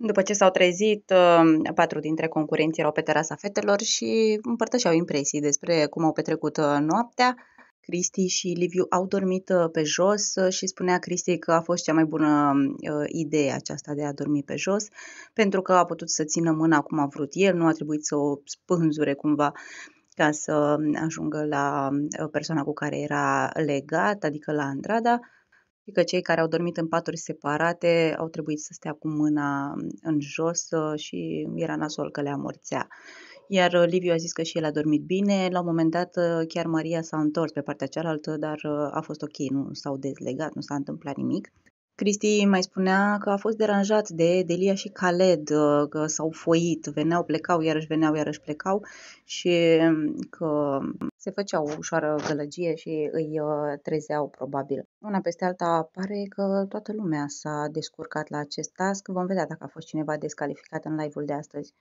După ce s-au trezit, uh, patru dintre concurenți erau pe terasa fetelor și împărtășeau impresii despre cum au petrecut uh, noaptea. Cristi și Liviu au dormit uh, pe jos și spunea Cristi că a fost cea mai bună idee aceasta de a dormi pe jos, pentru că a putut să țină mâna cum a vrut el, nu a trebuit să o spânzure cumva ca să ajungă la persoana cu care era legat, adică la Andrada. Adică cei care au dormit în paturi separate au trebuit să stea cu mâna în jos uh, și era nasol că le amorțea. Iar uh, Liviu a zis că și el a dormit bine. La un moment dat uh, chiar Maria s-a întors pe partea cealaltă, dar a fost ok, nu s-au dezlegat, nu s-a întâmplat nimic. Cristi mai spunea că a fost deranjat de Delia și Khaled, că s-au foit, veneau, plecau, iarăși veneau, iarăși plecau și um, că se făcea o ușoară gălăgie și îi uh, trezeau probabil. Una peste alta pare că toată lumea s-a descurcat la acest task. Vom vedea dacă a fost cineva descalificat în live-ul de astăzi.